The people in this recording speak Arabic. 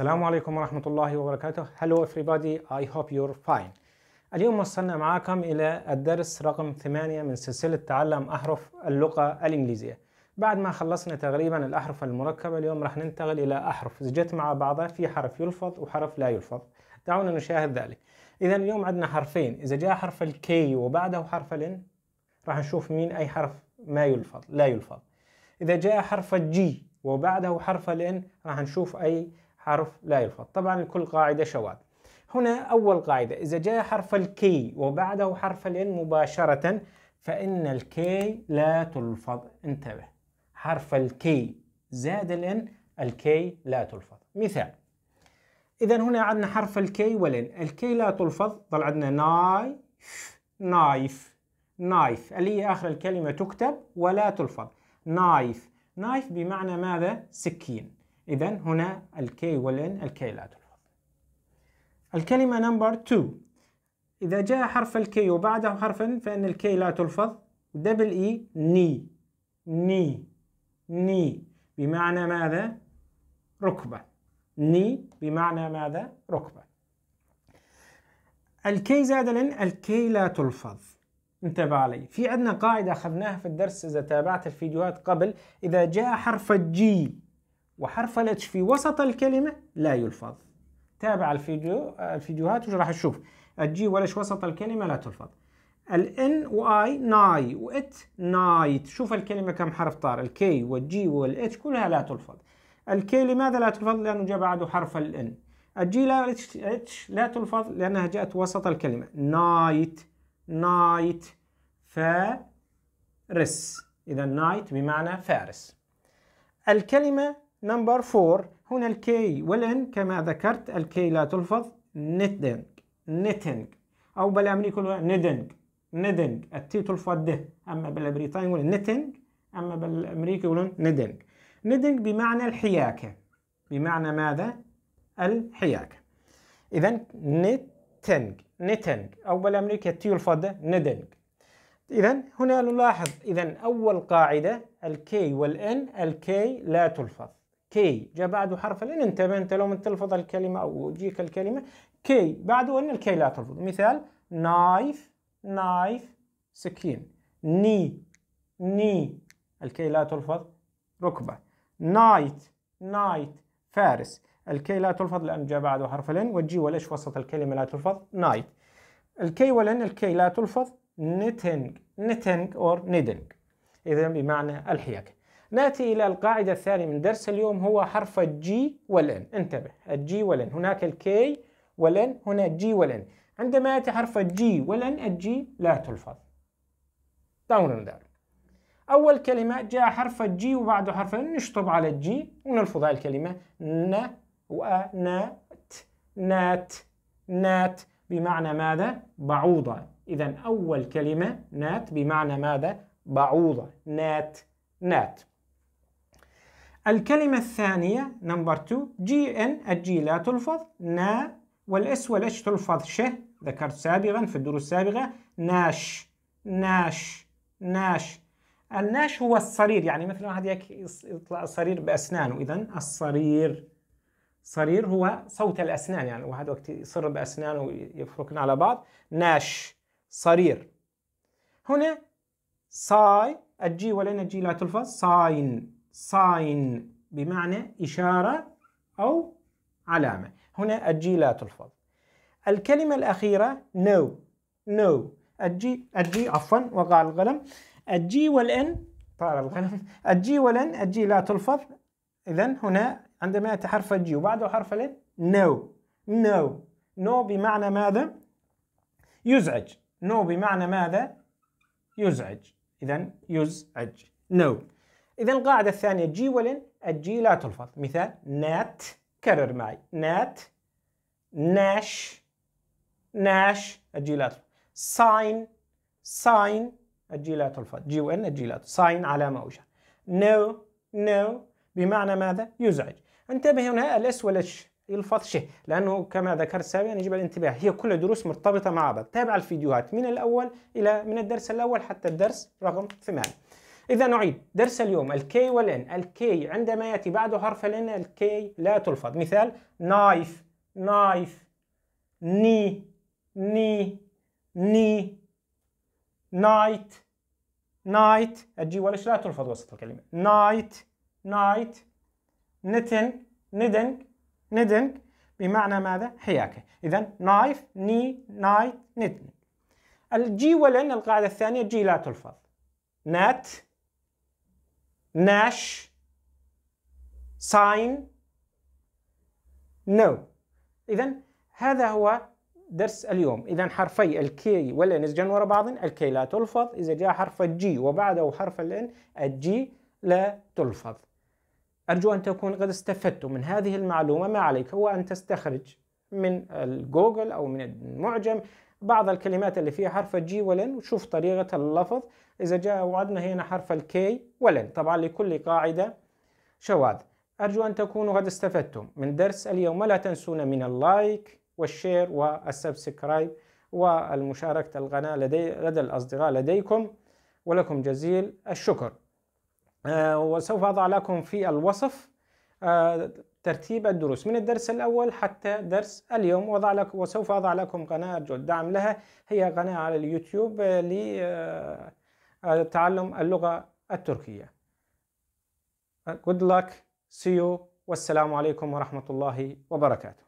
السلام عليكم ورحمة الله وبركاته Hello everybody I hope you're fine اليوم وصلنا معاكم إلى الدرس رقم ثمانية من سلسلة تعلم أحرف اللغة الإنجليزية بعد ما خلصنا تقريبا الأحرف المركبة اليوم راح ننتقل إلى أحرف زجت مع بعضها في حرف يلفظ وحرف لا يلفظ دعونا نشاهد ذلك إذا اليوم عندنا حرفين إذا جاء حرف الكي وبعده حرف الإن راح نشوف مين أي حرف ما يلفظ لا يلفظ إذا جاء حرف الجي وبعده حرف الإن راح نشوف أي حرف لا يلفظ طبعا لكل قاعدة شواذ هنا أول قاعدة إذا جاء حرف الكي وبعده حرف الإن مباشرة فإن الكي لا تلفظ انتبه حرف الكي زاد الإن الكي لا تلفظ مثال إذا هنا عندنا حرف الكي والإن الكي لا تلفظ طلع عندنا نايف نايف نايف اللي هي آخر الكلمة تكتب ولا تلفظ نايف نايف بمعنى ماذا؟ سكين إذا هنا الكي والإن الكي لا تلفظ الكلمة نمبر 2 إذا جاء حرف الكي وبعده حرف فإن الكي لا تلفظ دبل إي ني ني ني بمعنى ماذا؟ ركبة ني بمعنى ماذا؟ ركبة الكي زائد الإن الكي لا تلفظ انتبه علي في عندنا قاعدة أخذناها في الدرس إذا تابعت الفيديوهات قبل إذا جاء حرف الجي وحرف الاتش في وسط الكلمة لا يلفظ تابع الفيديو الفيديوهات وراح تشوف الجي ولش وسط الكلمة لا تلفظ الان واي ناي وات نايت شوف الكلمة كم حرف طار الكي والجي والاتش كلها لا تلفظ الكي لماذا لا تلفظ لأنه جاء بعده حرف الان الجي لا اتش لا تلفظ لأنها جاءت وسط الكلمة نايت نايت فارس إذا نايت بمعنى فارس الكلمة نمبر 4 هنا الكي والان كما ذكرت الكي لا تلفظ نتنج نتنج او بالامريكي يقولوا ندنج ندنج التي تلفظ ده اما بالبريطاني يقولون نتنج اما بالامريكي يقولون ندنج ندنج بمعنى الحياكه بمعنى ماذا الحياكه اذا نتنج نتنج او بالامريكي التي تلفظ ده ندنج إذا هنا نلاحظ إذا أول قاعدة الكي والإن الكي لا تلفظ كي جاء بعده حرف ان انتبه انت لو من تلفظ الكلمه او جيك الكلمه كي بعده ان الكي لا تلفظ مثال نايف نايف سكين ني ني الكي لا تلفظ ركبه نايت نايت فارس الكي لا تلفظ لان جاء بعده حرف لن والجي والاش وسط الكلمه لا تلفظ نايت الكي ولن الكي لا تلفظ نتنج نتنج اور نيدنج اذا بمعنى الحياكه ناتي إلى القاعدة الثانية من درس اليوم هو حرف الجي والن انتبه الجي والن هناك الكي والن هنا الجي والن عندما يأتي حرف الجي والن الجي لا تلفظ دعونا ذلك أول كلمة جاء حرف الجي وبعده حرف نشطب على الجي ونلفظ هذه الكلمة ن و نات نات نات بمعنى ماذا؟ بعوضة إذا أول كلمة نات بمعنى ماذا؟ بعوضة نات نات الكلمة الثانية نمبر 2 جي ان الجي لا تلفظ نا والاس والاش تلفظ شه ذكرت سابقا في الدروس السابقة ناش ناش ناش الناش هو الصرير يعني مثلا واحد يطلع صرير بأسنانه إذا الصرير صرير هو صوت الأسنان يعني واحد وقت يصر بأسنانه ويفركن على بعض ناش صرير هنا صاي الجي ولين الجي لا تلفظ صاين ساين بمعنى إشارة أو علامة هنا الجي لا تلفظ الكلمة الأخيرة no no الجي الجي عفوا وقع القلم الجي والإن طار القلم الجي والإن الجي لا تلفظ إذا هنا عندما يأتي حرف الجي وبعده حرف الإن نو نو نو بمعنى ماذا؟ يزعج no بمعنى ماذا؟ يزعج إذا يزعج no إذا القاعدة الثانية جي ولن الجي لا تلفظ مثال نات كرر معي نات ناش ناش الجي لا تلفظ ساين ساين الجي لا تلفظ جي وان الجي لا تلفظ ساين علامة أو نو نو بمعنى ماذا؟ يزعج انتبه هنا الاس والاتش يلفظ شيء لانه كما ذكرت سابقا يجب الانتباه هي كل دروس مرتبطه مع بعض تابع الفيديوهات من الاول الى من الدرس الاول حتى الدرس رقم ثمانية إذا نعيد درس اليوم الكي والإن الكي عندما يأتي بعد حرف الإن الكي لا تلفظ مثال نايف نايف ني ني ني نايت نايت الجي والإش لا تلفظ وسط الكلمة نايت نايت نتن ندن ندن بمعنى ماذا؟ حياكة إذا نايف ني نايت ندن الجي والإن القاعدة الثانية جي لا تلفظ نات ناش ساين نو إذا هذا هو درس اليوم إذا حرفي الكي والإن ورا بعض الكي لا تلفظ إذا جاء حرف الجي وبعده حرف الإن الجي لا تلفظ أرجو أن تكون قد استفدت من هذه المعلومة ما عليك هو أن تستخرج من الجوجل أو من المعجم بعض الكلمات اللي فيها حرف الجي ولن وشوف طريقة اللفظ إذا جاء وعدنا هنا حرف الكي ولن طبعا لكل قاعدة شواذ أرجو أن تكونوا قد استفدتم من درس اليوم لا تنسون من اللايك والشير والسبسكرايب والمشاركة القناة لدي, لدى الأصدقاء لديكم ولكم جزيل الشكر أه وسوف أضع لكم في الوصف ترتيب الدروس من الدرس الأول حتى درس اليوم وضع لك وسوف أضع لكم قناة أرجو الدعم لها هي قناة على اليوتيوب آه، لتعلم آه، آه، اللغة التركية Good luck, see you والسلام عليكم ورحمة الله وبركاته